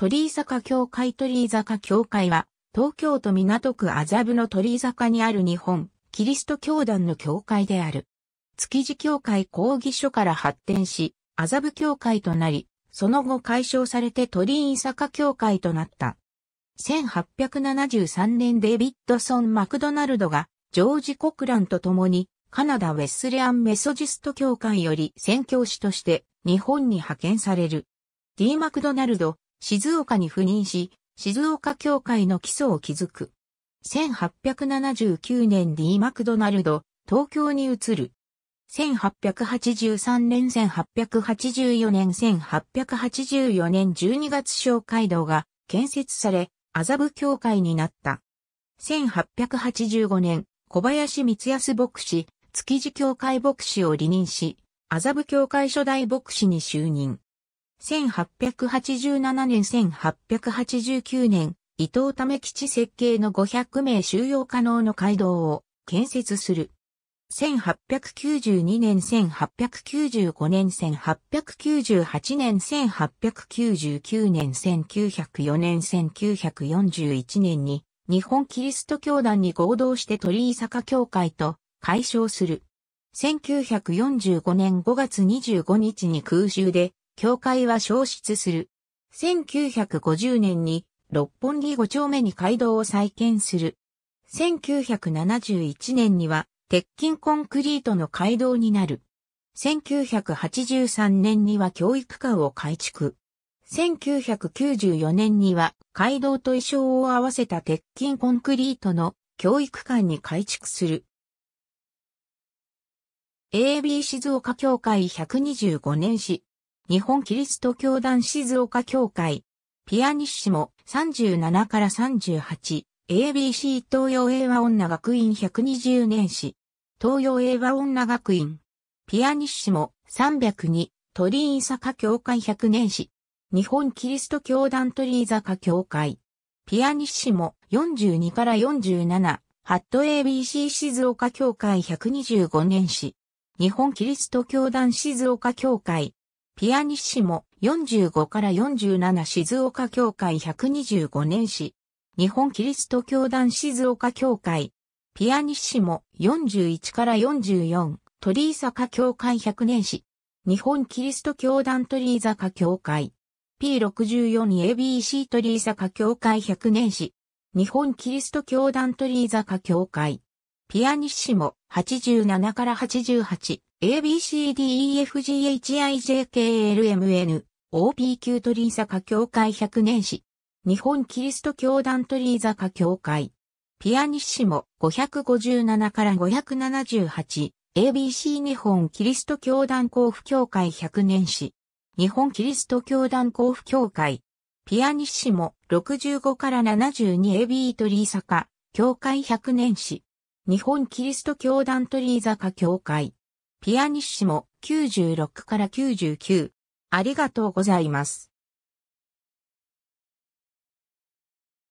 鳥居坂教会鳥居坂教会は、東京都港区麻布の鳥居坂にある日本、キリスト教団の教会である。築地教会講義所から発展し、麻布教会となり、その後解消されて鳥居坂教会となった。1873年デビッドソン・マクドナルドが、ジョージ・コクランと共に、カナダ・ウェスレアン・メソジスト教会より宣教師として、日本に派遣される。D・ マクドナルド、静岡に赴任し、静岡協会の基礎を築く。1879年 D マクドナルド、東京に移る。1883年1884年1884年12月小街道が建設され、麻布教会になった。1885年、小林光康牧師、築地教会牧師を離任し、麻布教会初代牧師に就任。1887年1889年、伊藤為吉設計の500名収容可能の街道を建設する。1892年1895年1898年1899年1904年1941年に日本キリスト教団に合同して鳥居坂教会と解消する。1945年5月25日に空襲で教会は消失する。1950年に六本木5丁目に街道を再建する。1971年には鉄筋コンクリートの街道になる。1983年には教育館を改築。1994年には街道と衣装を合わせた鉄筋コンクリートの教育館に改築する。AB 静岡協会125年史日本キリスト教団静岡教会。ピアニッシモ37から 38ABC 東洋英和女学院120年史。東洋英和女学院。ピアニッシモ302鳥居坂教会100年史。日本キリスト教団鳥居坂教会。ピアニッシモ42から47ハット ABC 静岡教会125年史。日本キリスト教団静岡教会。ピアニッシモ45から47静岡教会125年史。日本キリスト教団静岡教会。ピアニッシモ41から44鳥居坂教会100年史。日本キリスト教団鳥居坂教会。P64ABC 鳥居坂教会100年史。日本キリスト教団鳥居坂教会。ピアニッシモ87から 88ABCDEFGHIJKLMN OPQ ーザカ教会百年史日本キリスト教団トリーザカ教会ピアニッシモ557から 578ABC 日本キリスト教団交付協会百年史日本キリスト教団交付協会ピアニッシモ65から 72AB トリーザカ教会百年史日本キリスト教団鳥居坂教会。ピアニッシモ96から99。ありがとうございます。